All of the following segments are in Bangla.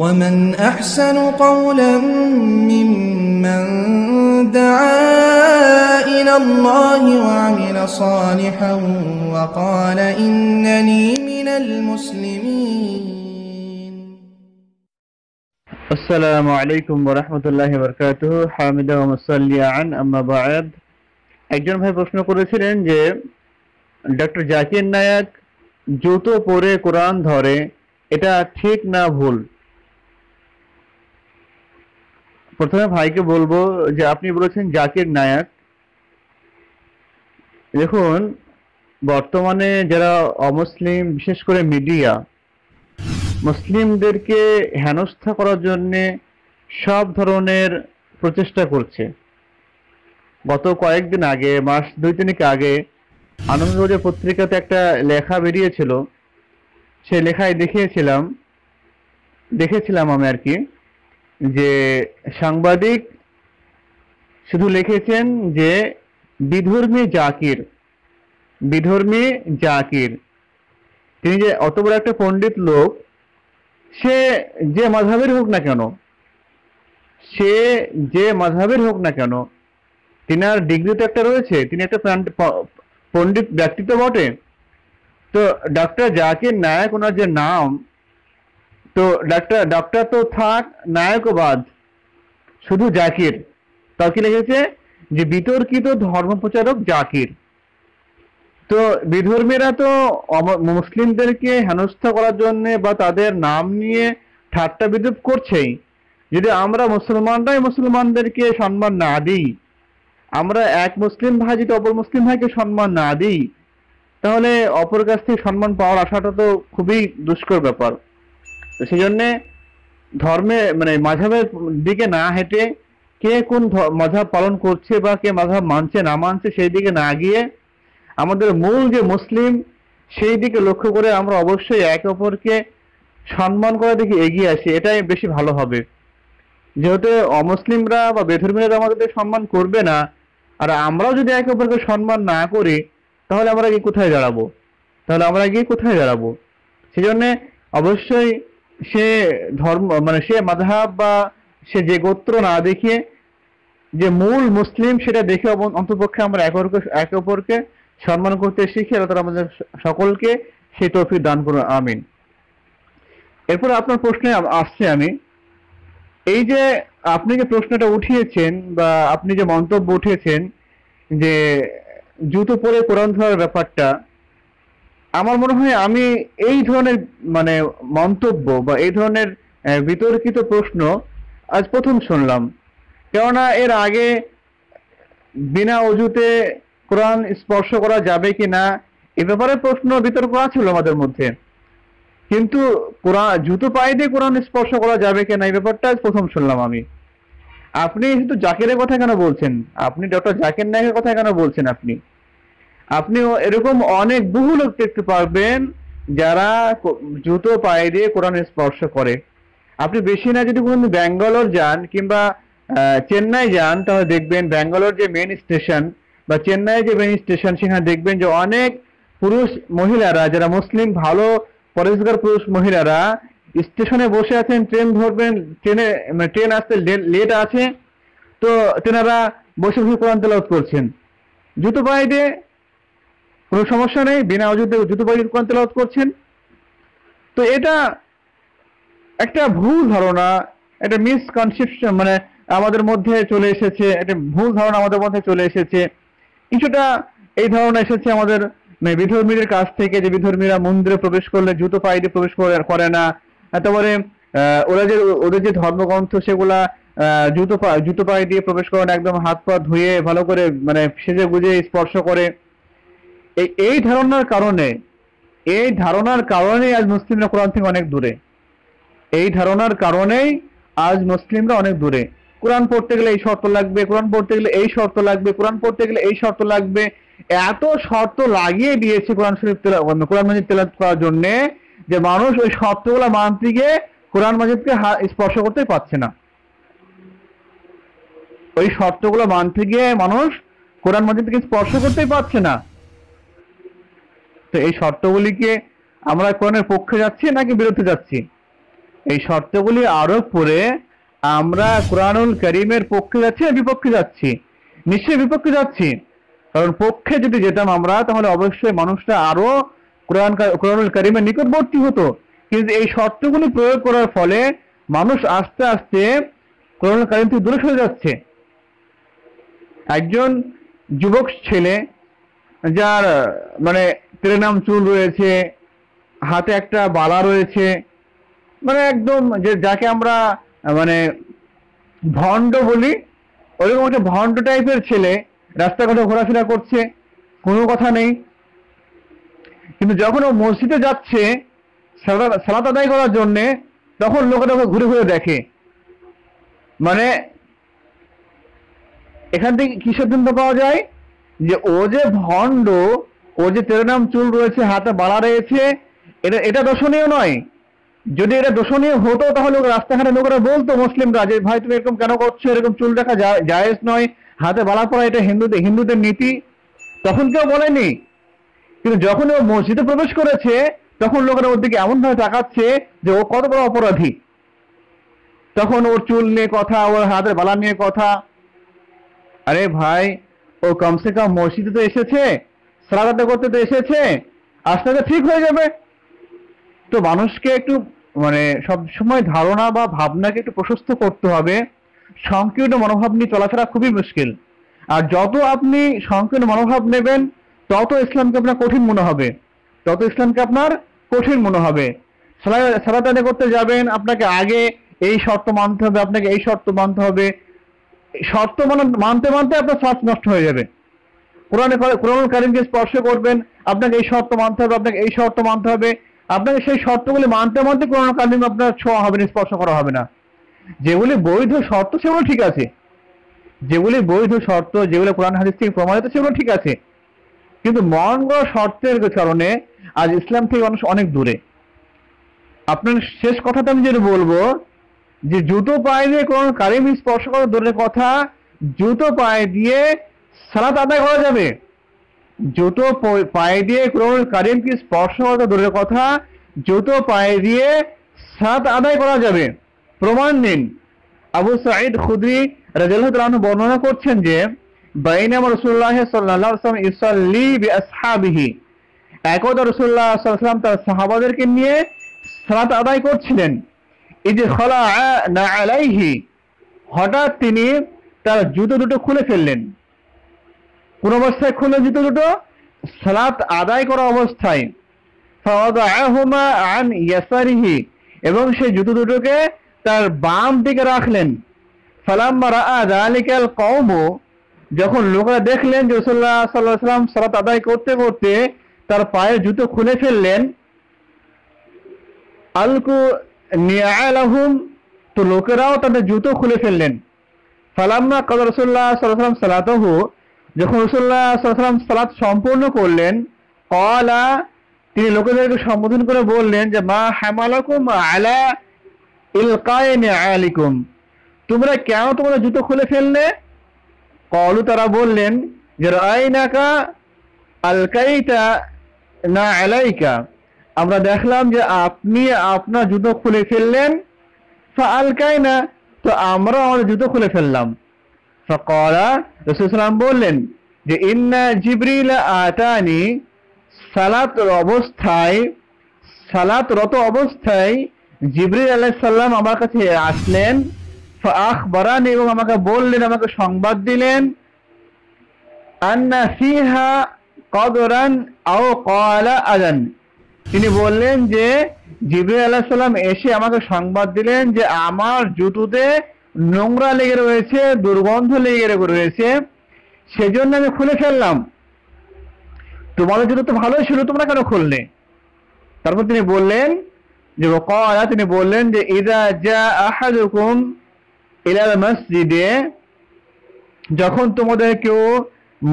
ومن أحسن قولا ممن دعا إلى الله وعمل صالحا وقال إنني من المسلمين السلام عليكم ورحمة الله وبركاته حامد عن أما بعد একজন ভাই প্রশ্ন করেছিলেন যে ডক্টর জাকির নায়াক জুতো পরে কোরআন ধরে এটা ঠিক না ভুল প্রথমে ভাইকে বলবো যে আপনি বলেছেন জাকির নায়াক দেখুন বর্তমানে যারা অমুসলিম বিশেষ করে মিডিয়া মুসলিমদেরকে হেনস্থা করার জন্য সব ধরনের প্রচেষ্টা করছে গত কয়েকদিন আগে মাস দুই তিনিক আগে আনন্দবাজার পত্রিকাতে একটা লেখা বেরিয়েছিল সে লেখায় দেখিয়েছিলাম দেখেছিলাম আমি আর কি যে সাংবাদিক শুধু লিখেছেন যে বিধর্মী জাকির বিধর্মী জাকির তিনি যে অত বড় একটা পণ্ডিত লোক সে যে মাঝাবের হোক না কেন সে যে মাঝাবের হোক না কেন আর ডিগ্রি তো একটা রয়েছে তিনি একটা পণ্ডিত ব্যক্তিত্ব বটে তো ডক্টর জাকির নায়ক ওনার যে নাম তো ডাক্তার ডক্টর তো থাক নায়কবাদ শুধু জাকির তাও কি লিখেছে যে বিতর্কিত ধর্মপ্রচারক জাকির তো বিধর্মীরা তো মুসলিমদেরকে হেনস্থা করার জন্য বা তাদের নাম নিয়ে ঠাট্টা বিদ্রুপ করছেই যদি আমরা মুসলমানরাই মুসলমানদেরকে সম্মান না দিই আমরা এক মুসলিম ভাই যদি অপর মুসলিম ভাইকে সম্মান না দিই তাহলে অপর কাছ থেকে সম্মান পাওয়ার আশাটা তো খুবই দুষ্কর ব্যাপার তো সেই জন্যে ধর্মে মানে মাঝাবের দিকে না হেঁটে কে কোন মাঝাব পালন করছে বা কে মাঝাব মানছে না মানছে সেই দিকে না গিয়ে আমাদের মূল যে মুসলিম সেই দিকে লক্ষ্য করে আমরা অবশ্যই একে অপরকে সম্মান করার দিকে এগিয়ে আসি এটাই বেশি ভালো হবে যেহেতু অমুসলিমরা বা বেধর্মীরা আমাদের সম্মান করবে না আর আমরাও যদি একে অপরকে সম্মান না করি তাহলে আমরা গিয়ে কোথায় দাঁড়াবো তাহলে আমরা গিয়ে কোথায় দাঁড়াবো সেই অবশ্যই সে ধর্ম মানে সে মাধাব বা সে যে গোত্র না দেখিয়ে যে মূল মুসলিম সেটা দেখে অন্তপক্ষে আমরা একে একে অপরকে সম্মান করতে শিখে তারা আমাদের সকলকে সেই তৌফিক দান করুন আমিন এরপর আপনার প্রশ্নে আসছে আমি এই যে আপনি যে প্রশ্নটা উঠিয়েছেন বা আপনি যে মন্তব্য উঠিয়েছেন যে জুতো পরে কোরআন ধরার ব্যাপারটা আমার মনে হয় আমি এই ধরনের মানে মন্তব্য বা এই ধরনের বিতর্কিত প্রশ্ন আজ প্রথম শুনলাম কেননা এর আগে বিনা অজুতে কোরআন স্পর্শ করা যাবে কি না এ ব্যাপারে প্রশ্ন বিতর্ক আছিল আমাদের মধ্যে কিন্তু কোরআন জুতো পায়ে দিয়ে কোরআন স্পর্শ করা যাবে কিনা এই ব্যাপারটা প্রথম শুনলাম আমি আপনি শুধু জাকিরের কথা কেন বলছেন আপনি ডক্টর জাকির নায়কের কথা কেন বলছেন আপনি আপনিও এরকম অনেক বহু লোক দেখতে পারবেন যারা জুতো পায়ে দিয়ে কোরআন স্পর্শ করে আপনি বেশি না যদি কোনো ব্যাঙ্গালোর যান কিংবা চেন্নাই যান তাহলে দেখবেন ব্যাঙ্গালোর যে মেন স্টেশন বা চেন্নাই যে মেন স্টেশন সেখানে দেখবেন যে অনেক পুরুষ মহিলারা যারা মুসলিম ভালো পরেশগার পুরুষ মহিলারা স্টেশনে বসে আছেন ট্রেন ধরবেন ট্রেনে মানে ট্রেন আসতে লেট আছে তো তেনারা বসে বসে কোরআন তেলাওত করছেন জুতো পায়ে দিয়ে কোনো সমস্যা নেই বিনা অযুদ্ধে যুদ্ধবাহিনীর কোরআন তেলাওয়াত করছেন তো এটা একটা ভুল ধারণা একটা মিসকনসেপশন মানে আমাদের মধ্যে চলে এসেছে একটা ভুল ধারণা আমাদের মধ্যে চলে এসেছে কিছুটা এই ধারণা এসেছে আমাদের মানে বিধর্মীদের কাছ থেকে যে বিধর্মীরা মন্দিরে প্রবেশ করলে জুতো পায়ে দিয়ে প্রবেশ করে না তারপরে ওরা যে ওদের যে ধর্মগ্রন্থ সেগুলা জুতো পা জুতো পায়ে দিয়ে প্রবেশ করেন একদম হাত পা ধুয়ে ভালো করে মানে সেজে গুজে স্পর্শ করে এই ধারণার কারণে এই ধারণার কারণে আজ মুসলিমরা কোরআন থেকে অনেক দূরে এই ধারণার কারণেই আজ মুসলিমরা অনেক দূরে কোরআন পড়তে গেলে এই শর্ত লাগবে কোরআন পড়তে গেলে এই শর্ত লাগবে কোরআন পড়তে গেলে এই শর্ত লাগবে এত শর্ত লাগিয়ে দিয়েছে কোরআন শরীফ কোরআন মাজিদ তেলা করার জন্য যে মানুষ ওই শর্তগুলো মানতে গিয়ে কোরআন মাজিদকে স্পর্শ করতে পারছে না ওই শর্তগুলো মানতে গিয়ে মানুষ কোরআন মাজিদকে স্পর্শ করতেই পারছে না তো এই শর্তগুলিকে আমরা কোরআনের পক্ষে যাচ্ছি নাকি বিরুদ্ধে যাচ্ছি এই শর্তগুলি আরোপ করে আমরা কোরআনুল করিমের পক্ষে যাচ্ছি না বিপক্ষে যাচ্ছি নিশ্চয়ই বিপক্ষে যাচ্ছি কারণ পক্ষে যদি যেতাম আমরা তাহলে অবশ্যই মানুষটা আরো কোরআন কোরআনুল করিমের নিকটবর্তী হতো কিন্তু এই শর্তগুলি প্রয়োগ করার ফলে মানুষ আস্তে আস্তে কোরআনুল করিম থেকে দূরে সরে যাচ্ছে একজন যুবক ছেলে যার মানে তেরেনাম চুল রয়েছে হাতে একটা বালা রয়েছে মানে একদম যে যাকে আমরা মানে ভণ্ড বলি ওরকম একটা ভণ্ড টাইপের ছেলে রাস্তাঘাটে ঘোরাফেরা করছে কোনো কথা নেই কিন্তু যখন ও মসজিদে যাচ্ছে সালাত আদায় করার জন্যে তখন লোকেরা ওকে ঘুরে ঘুরে দেখে মানে এখান থেকে কি সিদ্ধান্ত পাওয়া যায় যে ও যে ভণ্ড ওর যে তেরোনাম চুল রয়েছে হাতে বাড়া রয়েছে এটা এটা দর্শনীয় নয় যদি এটা দর্শনীয় হতো তাহলে রাস্তাঘাটে লোকেরা বলতো মুসলিমরা যে ভাই তুমি এরকম কেন করছো এরকম চুল দেখা জায়েজ নয় হাতে বালা পড়া এটা হিন্দুদের হিন্দুদের নীতি তখন কেউ বলেনি কিন্তু যখন ও মসজিদে প্রবেশ করেছে তখন লোকেরা ওর দিকে এমনভাবে তাকাচ্ছে যে ও কত বড় অপরাধী তখন ওর চুল নিয়ে কথা ওর হাতের বালা নিয়ে কথা আরে ভাই ও কমসে কম মসজিদে তো এসেছে সারাদাটা করতে তো এসেছে আস্তে আস্তে ঠিক হয়ে যাবে তো মানুষকে একটু মানে সবসময় ধারণা বা ভাবনাকে একটু প্রশস্ত করতে হবে সংকীর্ণ মনোভাব নিয়ে চলাফেরা খুবই মুশকিল আর যত আপনি সংকীর্ণ মনোভাব নেবেন তত ইসলামকে আপনার কঠিন মনে হবে তত ইসলামকে আপনার কঠিন মনে হবে সালাত আদায় করতে যাবেন আপনাকে আগে এই শর্ত মানতে হবে আপনাকে এই শর্ত মানতে হবে শর্ত মানতে মানতে আপনার শ্বাস নষ্ট হয়ে যাবে কোরআনে কোরআন কারিমকে স্পর্শ করবেন আপনাকে এই শর্ত মানতে হবে আপনাকে এই শর্ত মানতে হবে আপনাকে সেই শর্তগুলি মানতে মানতে কোরআন কারিম আপনার ছোঁয়া হবে না স্পর্শ করা হবে না যেগুলি বৈধ শর্ত সেগুলো ঠিক আছে যেগুলি বৈধ শর্ত যেগুলো কোরআন হাদিস থেকে প্রমাণিত সেগুলো ঠিক আছে কিন্তু মন গড়া শর্তের কারণে আজ ইসলাম থেকে মানুষ অনেক দূরে আপনার শেষ কথাটা আমি যেটা বলবো যে জুতো পায়ে দিয়ে কোন কারিম স্পর্শ করা দূরের কথা জুতো পায়ে দিয়ে সালাত আদায় করা যাবে জুতো পায়ে দিয়ে কোরআন কারিমকে স্পর্শ করা দূরের কথা জুতো পায়ে দিয়ে সালাত আদায় করা যাবে প্রমাণ নিন আবু সাঈদ খুদ্রি রাজু বর্ণনা করছেন যে বাইনাম রসুল্লাহ সাল্লাম ইসাল্লি আসহাবিহি একদা রসুল্লাহ সাল্লাম তার সাহাবাদেরকে নিয়ে সালাত আদায় করছিলেন যে খলা না আলাইহি হঠাৎ তিনি তার জুতো দুটো খুলে ফেললেন কোন অবস্থায় খুলে জুতো দুটো সালাত আদায় করা অবস্থায় আন ইয়াসারিহি এবং সেই জুতো দুটোকে তার বাম দিকে রাখলেন যখন লোকেরা দেখলেন যে সাল্লাম সালাত আদায় করতে করতে তার পায়ের জুতো খুলে ফেললেন আলকু নিয়ালাহুম তো লোকেরাও তাদের জুতো খুলে ফেললেন ফালাম্মা কদর রসুল্লাহ সাল্লাহ সাল্লাম সালাতহু যখন রসুল্লাহ সাল্লাম সালাত সম্পূর্ণ করলেন কলা তিনি লোকেদেরকে সম্বোধন করে বললেন যে মা হ্যামালাকুম আলা ইলকায়নে আলিকুম তোমরা কেন তোমরা জুতো খুলে ফেললে কলু তারা বললেন যে রায়নাকা আলকাইতা না আলাইকা আমরা দেখলাম যে আপনি আপনার জুতো খুলে ফেললেন আলকাই না তো আমরা আমাদের জুতো খুলে ফেললাম ফকলা রসুলাম বললেন যে ইন্না জিবরিল আতানি সালাত অবস্থায় সালাত রত অবস্থায় জিবরিল সাল্লাম আমার কাছে আসলেন আখ বারান এবং আমাকে বললেন আমাকে সংবাদ দিলেন আন্না সিহা কদরান আও কলা আজান তিনি বললেন যে জিবরি আলাহ সাল্লাম এসে আমাকে সংবাদ দিলেন যে আমার জুতুতে নোংরা লেগে রয়েছে দুর্গন্ধ লেগে রয়েছে সেজন্য আমি খুলে ফেললাম তোমাদের জন্য তো ভালোই ছিল তোমরা কেন খুললে তারপর তিনি বললেন যে কয়া তিনি বললেন যে ইদা যা আহাদুকুম ইলাল মসজিদে যখন তোমাদের কেউ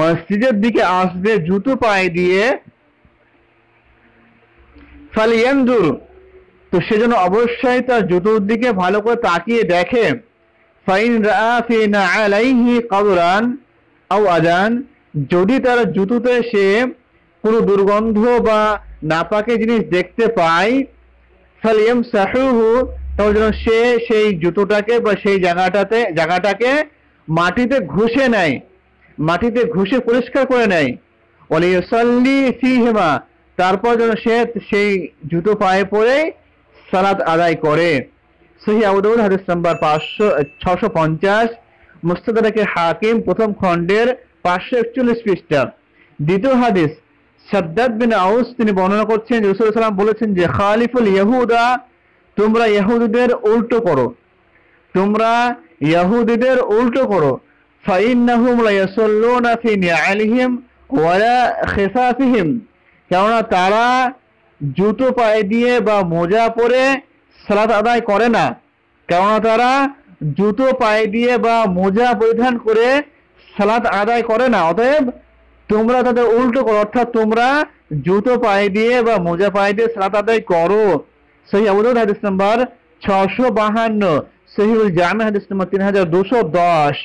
মসজিদের দিকে আসবে জুতো পায়ে দিয়ে ফালিয়ান্দুর তো সেজন্য অবশ্যই তার জুতোর দিকে ভালো করে তাকিয়ে দেখে ফাইন রাফিনা আলাইহি কাবুরান আও আজান যদি তার জুতুতে সে কোনো দুর্গন্ধ বা নাপাকে জিনিস দেখতে পায় ফালিয়াম সাহুহু তাহলে যেন সে সেই জুতোটাকে বা সেই জায়গাটাতে জায়গাটাকে মাটিতে ঘুষে নেয় মাটিতে ঘুষে পরিষ্কার করে নেয় অলিয়সল্লি সিহেমা তারপর যেন সে সেই জুতো পায়ে পরে সালাত আদায় করে সহি আবুদাউদ হাদিস নাম্বার পাঁচশো ছশো পঞ্চাশ মুস্তাদারাকে হাকিম প্রথম খণ্ডের পাঁচশো একচল্লিশ পৃষ্ঠা দ্বিতীয় হাদিস সাদ্দাদ বিন আউস তিনি বর্ণনা করছেন রসুল সাল্লাম বলেছেন যে খালিফুল ইয়াহুদা তোমরা ইয়াহুদীদের উল্টো করো তোমরা ইয়াহুদীদের উল্টো করো ফাইন্নাহুম লা ফি নিআলিহিম ওয়া লা কেননা তারা জুতো পায়ে দিয়ে বা মোজা পরে সালাদ আদায় করে না কেননা তারা জুতো পায়ে দিয়ে বা মোজা পরিধান করে সালাদ আদায় করে না অতএব তোমরা তাদের উল্টো করো অর্থাৎ তোমরা জুতো পায়ে দিয়ে বা মোজা পায়ে দিয়ে সালাদ আদায় করো সেই অবদান হাদিস নাম্বার ছশো বাহান্ন সহিউল জামে হাদিস নাম্বার তিন হাজার দুশো দশ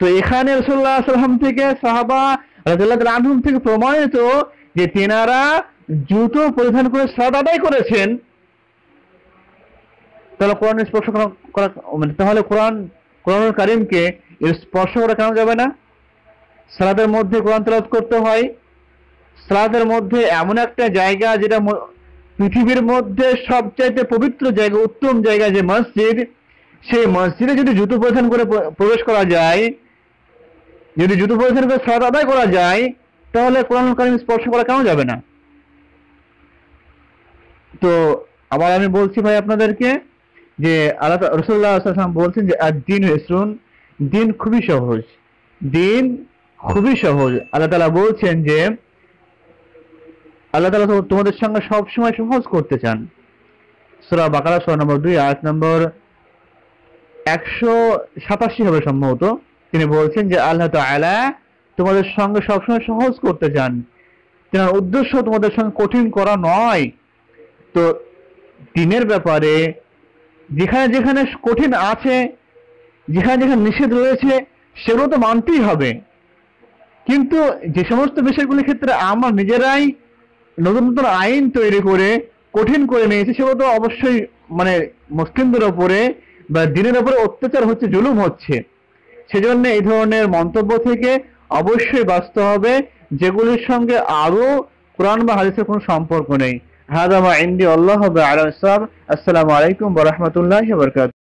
তো এখানে রসুল্লাহ সাল্লাম থেকে সাহাবা রাজুল্লাহ আনহুম থেকে প্রমাণিত যে তেনারা জুতো পরিধান করে সালাদ আদায় করেছেন তাহলে কোরআন স্পর্শ করা মানে তাহলে কোরআন কোরআন কারিমকে স্পর্শ করা কেন যাবে না সালাদের মধ্যে কোরআন তেলাওয়াত করতে হয় সালাদের মধ্যে এমন একটা জায়গা যেটা পৃথিবীর মধ্যে সবচাইতে পবিত্র জায়গা উত্তম জায়গা যে মসজিদ সেই মসজিদে যদি জুতো পরিধান করে প্রবেশ করা যায় যদি জুতো পরিধান করে সালাদ আদায় করা যায় তাহলে কোরআন কারিম স্পর্শ করা কেন যাবে না তো আবার আমি বলছি ভাই আপনাদেরকে যে আল্লাহ রসুল্লাহ বলছেন যে আর দিন ইসরুন দিন খুবই সহজ দিন খুবই সহজ আল্লাহ তালা বলছেন যে আল্লাহ তালা তোমাদের সঙ্গে সবসময় সহজ করতে চান সুরা বাকারা সোয়া নম্বর দুই আট নম্বর একশো সাতাশি হবে সম্ভবত তিনি বলছেন যে আল্লাহ তালা তোমাদের সঙ্গে সবসময় সহজ করতে চান তেনার উদ্দেশ্য তোমাদের সঙ্গে কঠিন করা নয় তো দিনের ব্যাপারে যেখানে যেখানে কঠিন আছে যেখানে যেখানে নিষেধ রয়েছে সেগুলো তো মানতেই হবে কিন্তু যে সমস্ত বিষয়গুলির ক্ষেত্রে আমরা নিজেরাই নতুন নতুন আইন তৈরি করে কঠিন করে নিয়েছি সেগুলো তো অবশ্যই মানে মুসলিমদের ওপরে বা দিনের ওপরে অত্যাচার হচ্ছে জুলুম হচ্ছে সেজন্য এই ধরনের মন্তব্য থেকে অবশ্যই বাঁচতে হবে যেগুলির সঙ্গে আরও কোরআন বা হাদিসের কোনো সম্পর্ক নেই هذا ما عندي والله بأعلى السلام عليكم ورحمة الله وبركاته